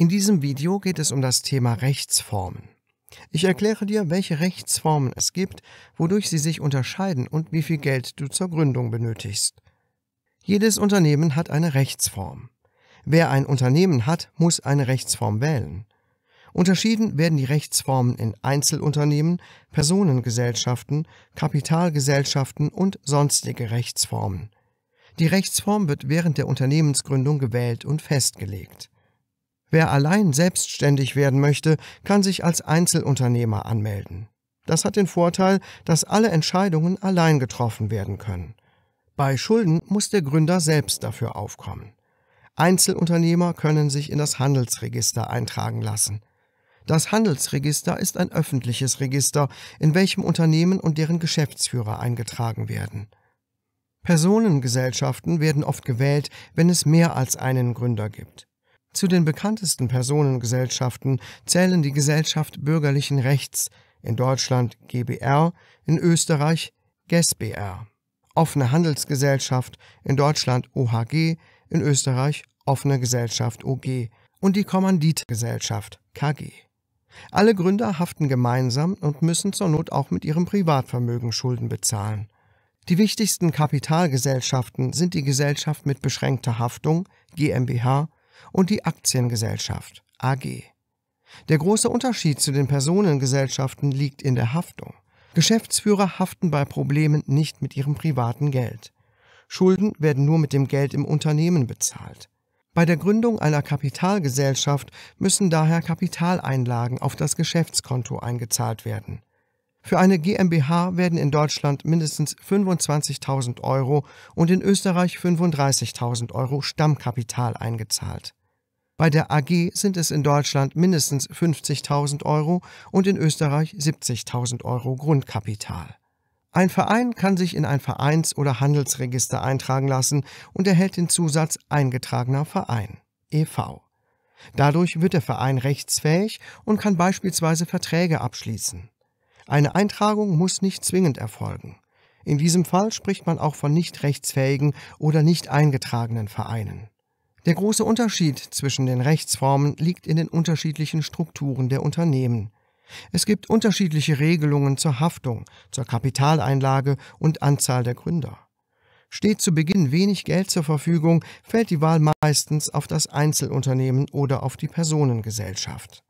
In diesem Video geht es um das Thema Rechtsformen. Ich erkläre dir, welche Rechtsformen es gibt, wodurch sie sich unterscheiden und wie viel Geld du zur Gründung benötigst. Jedes Unternehmen hat eine Rechtsform. Wer ein Unternehmen hat, muss eine Rechtsform wählen. Unterschieden werden die Rechtsformen in Einzelunternehmen, Personengesellschaften, Kapitalgesellschaften und sonstige Rechtsformen. Die Rechtsform wird während der Unternehmensgründung gewählt und festgelegt. Wer allein selbstständig werden möchte, kann sich als Einzelunternehmer anmelden. Das hat den Vorteil, dass alle Entscheidungen allein getroffen werden können. Bei Schulden muss der Gründer selbst dafür aufkommen. Einzelunternehmer können sich in das Handelsregister eintragen lassen. Das Handelsregister ist ein öffentliches Register, in welchem Unternehmen und deren Geschäftsführer eingetragen werden. Personengesellschaften werden oft gewählt, wenn es mehr als einen Gründer gibt. Zu den bekanntesten Personengesellschaften zählen die Gesellschaft bürgerlichen Rechts, in Deutschland GBR, in Österreich GESBR, offene Handelsgesellschaft, in Deutschland OHG, in Österreich offene Gesellschaft OG und die Kommanditgesellschaft KG. Alle Gründer haften gemeinsam und müssen zur Not auch mit ihrem Privatvermögen Schulden bezahlen. Die wichtigsten Kapitalgesellschaften sind die Gesellschaft mit beschränkter Haftung GmbH und die Aktiengesellschaft AG. Der große Unterschied zu den Personengesellschaften liegt in der Haftung. Geschäftsführer haften bei Problemen nicht mit ihrem privaten Geld. Schulden werden nur mit dem Geld im Unternehmen bezahlt. Bei der Gründung einer Kapitalgesellschaft müssen daher Kapitaleinlagen auf das Geschäftskonto eingezahlt werden. Für eine GmbH werden in Deutschland mindestens 25.000 Euro und in Österreich 35.000 Euro Stammkapital eingezahlt. Bei der AG sind es in Deutschland mindestens 50.000 Euro und in Österreich 70.000 Euro Grundkapital. Ein Verein kann sich in ein Vereins- oder Handelsregister eintragen lassen und erhält den Zusatz eingetragener Verein e.V. Dadurch wird der Verein rechtsfähig und kann beispielsweise Verträge abschließen. Eine Eintragung muss nicht zwingend erfolgen. In diesem Fall spricht man auch von nicht rechtsfähigen oder nicht eingetragenen Vereinen. Der große Unterschied zwischen den Rechtsformen liegt in den unterschiedlichen Strukturen der Unternehmen. Es gibt unterschiedliche Regelungen zur Haftung, zur Kapitaleinlage und Anzahl der Gründer. Steht zu Beginn wenig Geld zur Verfügung, fällt die Wahl meistens auf das Einzelunternehmen oder auf die Personengesellschaft.